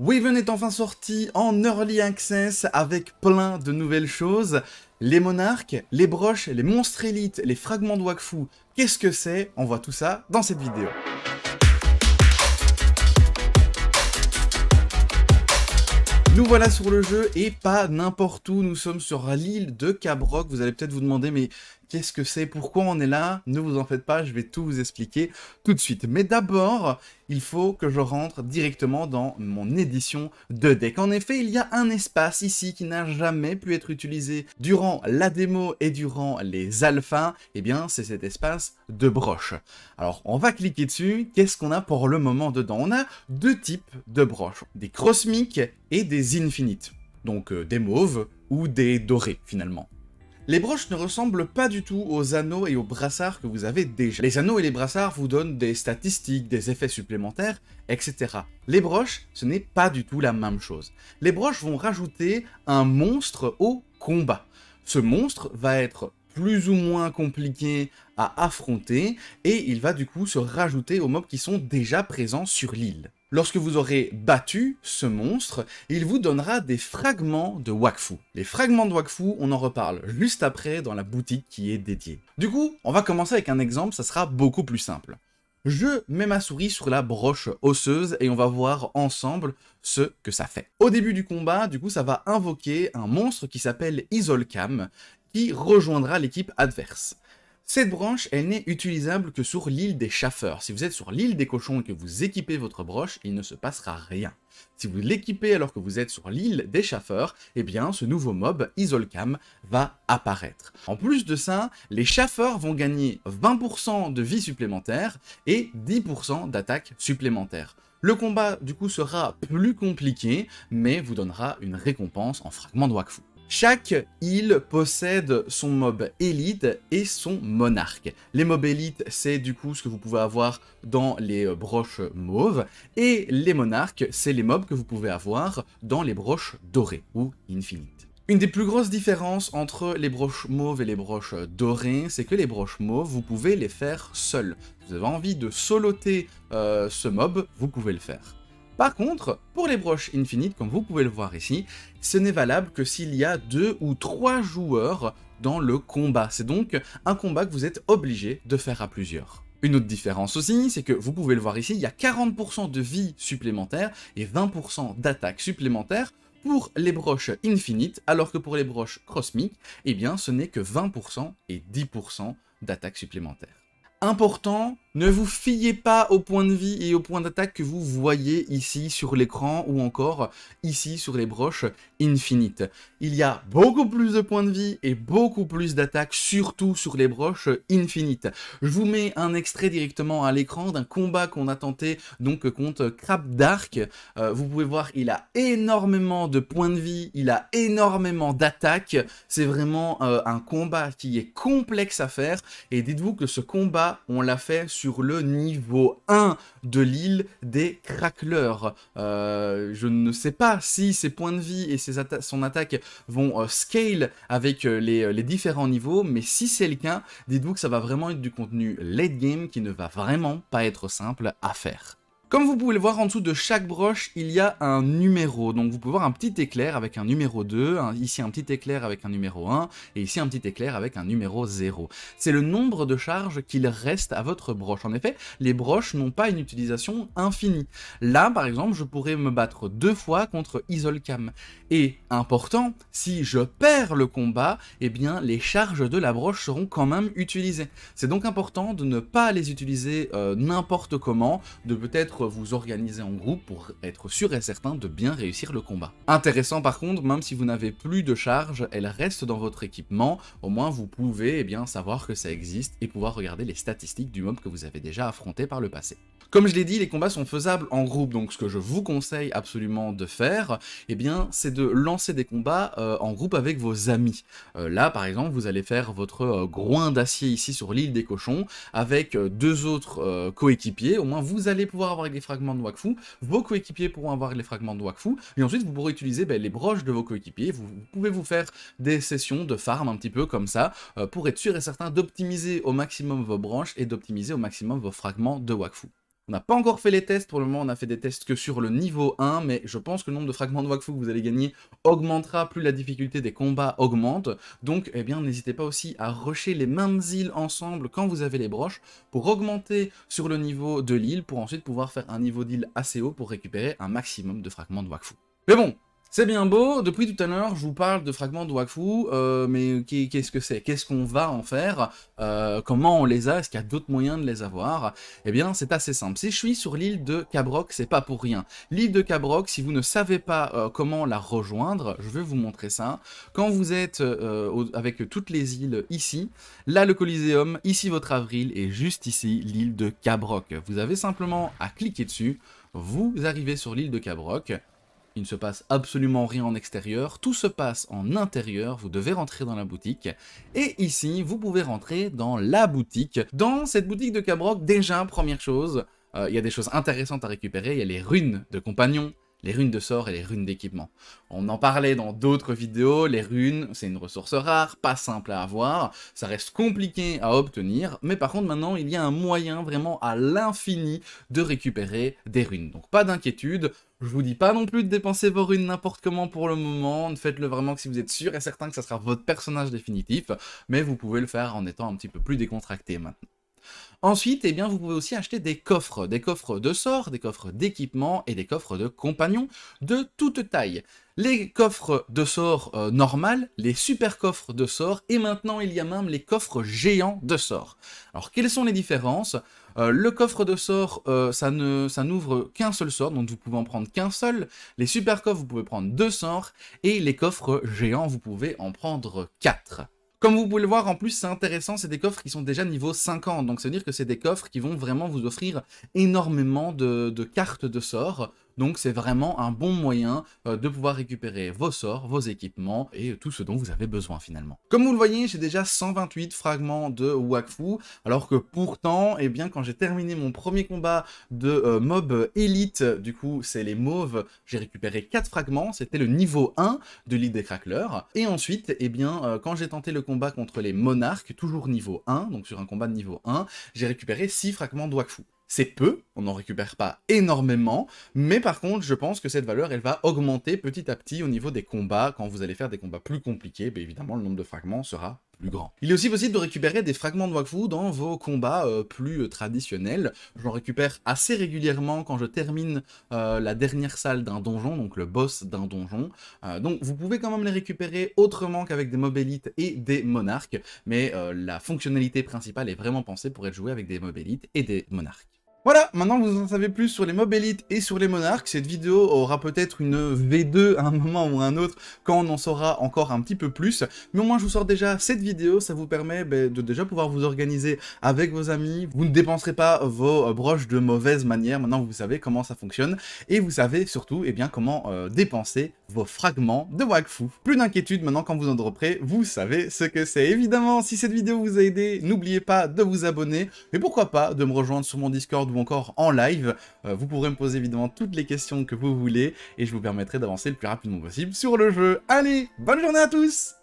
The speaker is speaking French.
Waven est enfin sorti en Early Access avec plein de nouvelles choses. Les monarques, les broches, les monstres élites, les fragments de Wakfu, qu'est-ce que c'est On voit tout ça dans cette vidéo. Nous voilà sur le jeu et pas n'importe où, nous sommes sur l'île de Cabroc Vous allez peut-être vous demander mais Qu'est-ce que c'est Pourquoi on est là Ne vous en faites pas, je vais tout vous expliquer tout de suite. Mais d'abord, il faut que je rentre directement dans mon édition de deck. En effet, il y a un espace ici qui n'a jamais pu être utilisé durant la démo et durant les alphas. Eh bien, c'est cet espace de broche. Alors, on va cliquer dessus. Qu'est-ce qu'on a pour le moment dedans On a deux types de broches, des cosmiques et des infinites. Donc euh, des mauves ou des dorés finalement. Les broches ne ressemblent pas du tout aux anneaux et aux brassards que vous avez déjà. Les anneaux et les brassards vous donnent des statistiques, des effets supplémentaires, etc. Les broches, ce n'est pas du tout la même chose. Les broches vont rajouter un monstre au combat. Ce monstre va être plus ou moins compliqué à affronter et il va du coup se rajouter aux mobs qui sont déjà présents sur l'île. Lorsque vous aurez battu ce monstre, il vous donnera des fragments de Wakfu. Les fragments de Wakfu, on en reparle juste après dans la boutique qui est dédiée. Du coup, on va commencer avec un exemple, ça sera beaucoup plus simple. Je mets ma souris sur la broche osseuse et on va voir ensemble ce que ça fait. Au début du combat, du coup, ça va invoquer un monstre qui s'appelle Isolcam, qui rejoindra l'équipe adverse. Cette branche, elle n'est utilisable que sur l'île des chaffeurs. Si vous êtes sur l'île des cochons et que vous équipez votre broche, il ne se passera rien. Si vous l'équipez alors que vous êtes sur l'île des chaffeurs, eh bien ce nouveau mob, Isolcam, va apparaître. En plus de ça, les chaffeurs vont gagner 20% de vie supplémentaire et 10% d'attaque supplémentaire. Le combat du coup sera plus compliqué, mais vous donnera une récompense en fragments de Wakfu. Chaque île possède son mob élite et son monarque. Les mobs élites, c'est du coup ce que vous pouvez avoir dans les euh, broches mauves, et les monarques, c'est les mobs que vous pouvez avoir dans les broches dorées ou infinites. Une des plus grosses différences entre les broches mauves et les broches dorées, c'est que les broches mauves, vous pouvez les faire seules. Vous avez envie de soloter euh, ce mob, vous pouvez le faire. Par contre, pour les broches infinites, comme vous pouvez le voir ici, ce n'est valable que s'il y a deux ou trois joueurs dans le combat. C'est donc un combat que vous êtes obligé de faire à plusieurs. Une autre différence aussi, c'est que vous pouvez le voir ici, il y a 40% de vie supplémentaire et 20% d'attaque supplémentaire pour les broches infinites, alors que pour les broches cosmiques, eh bien ce n'est que 20% et 10% d'attaque supplémentaire important, ne vous fiez pas au point de vie et au point d'attaque que vous voyez ici sur l'écran ou encore ici sur les broches infinites. Il y a beaucoup plus de points de vie et beaucoup plus d'attaques, surtout sur les broches infinites. Je vous mets un extrait directement à l'écran d'un combat qu'on a tenté donc contre Crab Dark. Euh, vous pouvez voir, il a énormément de points de vie, il a énormément d'attaques. C'est vraiment euh, un combat qui est complexe à faire et dites-vous que ce combat on l'a fait sur le niveau 1 de l'île des crackleurs. Euh, je ne sais pas si ses points de vie et son attaque vont euh, scale avec euh, les, les, différents niveaux, mais si c'est le cas, dites-vous que ça va vraiment être du contenu late game qui ne va vraiment pas être simple à faire. Comme vous pouvez le voir, en dessous de chaque broche, il y a un numéro. Donc vous pouvez voir un petit éclair avec un numéro 2, ici un petit éclair avec un numéro 1, et ici un petit éclair avec un numéro 0. C'est le nombre de charges qu'il reste à votre broche. En effet, les broches n'ont pas une utilisation infinie. Là, par exemple, je pourrais me battre deux fois contre Isolcam. Et, important, si je perds le combat, eh bien les charges de la broche seront quand même utilisées. C'est donc important de ne pas les utiliser euh, n'importe comment, de peut-être vous organiser en groupe pour être sûr et certain de bien réussir le combat. Intéressant par contre, même si vous n'avez plus de charge, elle reste dans votre équipement, au moins vous pouvez eh bien, savoir que ça existe et pouvoir regarder les statistiques du mob que vous avez déjà affronté par le passé. Comme je l'ai dit, les combats sont faisables en groupe, donc ce que je vous conseille absolument de faire, eh bien, c'est de lancer des combats euh, en groupe avec vos amis. Euh, là, par exemple, vous allez faire votre euh, groin d'acier ici sur l'île des cochons avec deux autres coéquipiers, au moins vous allez pouvoir avoir des fragments de Wakfu, vos coéquipiers pourront avoir les fragments de Wakfu, et ensuite vous pourrez utiliser ben, les broches de vos coéquipiers, vous, pouvez vous faire des sessions de farm un petit peu comme ça, euh, pour être sûr et certain d'optimiser au maximum vos branches et d'optimiser au maximum vos fragments de Wakfu. On n'a pas encore fait les tests, pour le moment on a fait des tests que sur le niveau 1, mais je pense que le nombre de fragments de Wakfu que vous allez gagner augmentera, plus la difficulté des combats augmente, donc eh bien n'hésitez pas aussi à rusher les mêmes îles ensemble quand vous avez les broches, pour augmenter sur le niveau de l'île, pour ensuite pouvoir faire un niveau d'île assez haut pour récupérer un maximum de fragments de Wakfu. Mais bon, c'est bien beau, depuis tout à l'heure je vous parle de fragments de euh, mais qu'est-ce que c'est Qu'est-ce qu'on va en faire euh, Comment on les a Est-ce qu'il y a d'autres moyens de les avoir Eh bien c'est assez simple. Si je suis sur l'île de Cabroc c'est pas pour rien. L'île de Cabroc si vous ne savez pas euh, comment la rejoindre, je vais vous montrer ça. Quand vous êtes avec toutes les îles ici, là le Coliseum, ici votre avril et juste ici l'île de Cabroc Vous avez simplement à cliquer dessus, vous arrivez sur l'île de Cabrock il ne se passe absolument rien en extérieur, tout se passe en intérieur, vous devez rentrer dans la boutique, et ici, vous pouvez rentrer dans la boutique. Dans cette boutique de Cabroc, déjà, première chose, euh, il y a des choses intéressantes à récupérer, il y a les runes de compagnons, les runes de sort et les runes d'équipement. On en parlait dans d'autres vidéos, les runes, c'est une ressource rare, pas simple à avoir, ça reste compliqué à obtenir, mais par contre maintenant il y a un moyen vraiment à l'infini de récupérer des runes. Donc pas d'inquiétude, je vous dis pas non plus de dépenser vos runes n'importe comment pour le moment, ne faites-le vraiment que si vous êtes sûr et certain que ça sera votre personnage définitif, mais vous pouvez le faire en étant un petit peu plus décontracté maintenant. Ensuite, eh bien, vous pouvez aussi acheter des coffres, des coffres de sorts, des coffres d'équipement et des coffres de compagnons de toute taille. Les coffres de sorts euh, normal, les super coffres de sorts, et maintenant il y a même les coffres géants de sorts. Alors quelles sont les différences euh, Le coffre de sorts, euh, ça n'ouvre qu'un seul sort, donc vous pouvez en prendre qu'un seul. Les super coffres, vous pouvez prendre deux sorts, et les coffres géants, vous pouvez en prendre quatre. Comme vous pouvez le voir, en plus, c'est intéressant, c'est des coffres qui sont déjà niveau 50, donc c'est-à-dire que c'est des coffres qui vont vraiment vous offrir énormément de, de cartes de sorts donc c'est vraiment un bon moyen euh, de pouvoir récupérer vos sorts, vos équipements et tout ce dont vous avez besoin finalement. Comme vous le voyez, j'ai déjà 128 fragments de Wakfu, alors que pourtant, et eh bien, quand j'ai terminé mon premier combat de euh, mob élite, du coup, c'est les mauves, j'ai récupéré 4 fragments, c'était le niveau 1 de l'île des crackleurs. Et ensuite, eh bien, euh, quand j'ai tenté le combat contre les monarques, toujours niveau 1, donc sur un combat de niveau 1, j'ai récupéré 6 fragments de Wakfu. C'est peu, on n'en récupère pas énormément, mais par contre, je pense que cette valeur, elle va augmenter petit à petit au niveau des combats. Quand vous allez faire des combats plus compliqués, ben évidemment, le nombre de fragments sera plus grand. Il est aussi possible de récupérer des fragments de Wakfu dans vos combats euh, plus euh, traditionnels. J'en récupère assez régulièrement quand je termine euh, la dernière salle d'un donjon, donc le boss d'un donjon. donc vous pouvez quand même les récupérer autrement qu'avec des mobélites et des monarques, mais la fonctionnalité principale est vraiment pensée pour être jouée avec des mobélites et des monarques. Voilà, maintenant vous en savez plus sur les mobs élites et sur les monarques. Cette vidéo aura peut-être une V2 à un moment ou à un autre quand on en saura encore un petit peu plus. Mais au moins je vous sors déjà cette vidéo, ça vous permet ben, de déjà pouvoir vous organiser avec vos amis. Vous ne dépenserez pas vos broches de mauvaise manière. Maintenant vous savez comment ça fonctionne et vous savez surtout eh bien, comment euh, dépenser vos fragments de Wakfu. Plus d'inquiétude maintenant quand vous en prêt, vous savez ce que c'est. Évidemment, si cette vidéo vous a aidé, n'oubliez pas de vous abonner et pourquoi pas de me rejoindre sur mon Discord encore en live. Euh, vous pourrez me poser évidemment toutes les questions que vous voulez et je vous permettrai d'avancer le plus rapidement possible sur le jeu. Allez, bonne journée à tous